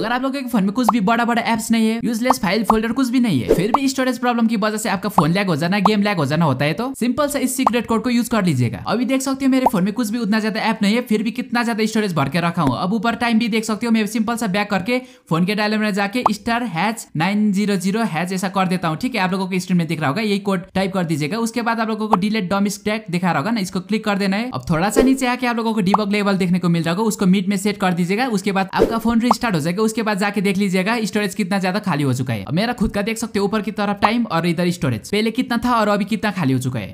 अगर आप लोगों के फोन में कुछ भी बड़ा बड़ा एप्स नहीं है यूजलेस फाइल फोल्डर कुछ भी नहीं है फिर भी स्टोरेज प्रॉब्लम की वजह से आपका फोन लैग हो जाना गेम लैग हो जाना होता है तो सिंपल सा इस सीक्रेट कोड को यूज कर लीजिएगा अभी देख सकते हो मेरे फोन में कुछ भी उतना ज्यादा एप नहीं है फिर भी कितना ज्यादा स्टोरेज भर के रखा हूँ अब ऊपर टाइम भी देख सकते हो मैं सिंपल सा बैक करके फोन के डायलर में जाके star hash nine zero zero hash ऐसा कर देता हूँ ठीक है आप लोगों को स्क्रीन में दिख रहा होगा यही कोड टाइप कर दीजिएगा उसके बाद आप लोगों को डिलेट डोमिस टैग दिखा रहा होगा ना इसको क्लिक कर देना है अब थोड़ा सा नीचे आके आप लोगों को डिबग लेवल देखने को मिल रहा होगा उसको मिड में सेट कर दीजिएगा उसके बाद आपका फोन रिस्टार्ट हो जाएगा उसके बाद जाके देख लीजिएगा स्टोरेज कितना ज्यादा खाली हो चुका है मेरा खुद का देख सकते हो ऊपर की तरफ टाइम और इधर स्टोरेज पहले कितना था और अभी कितना खाली हो चुका है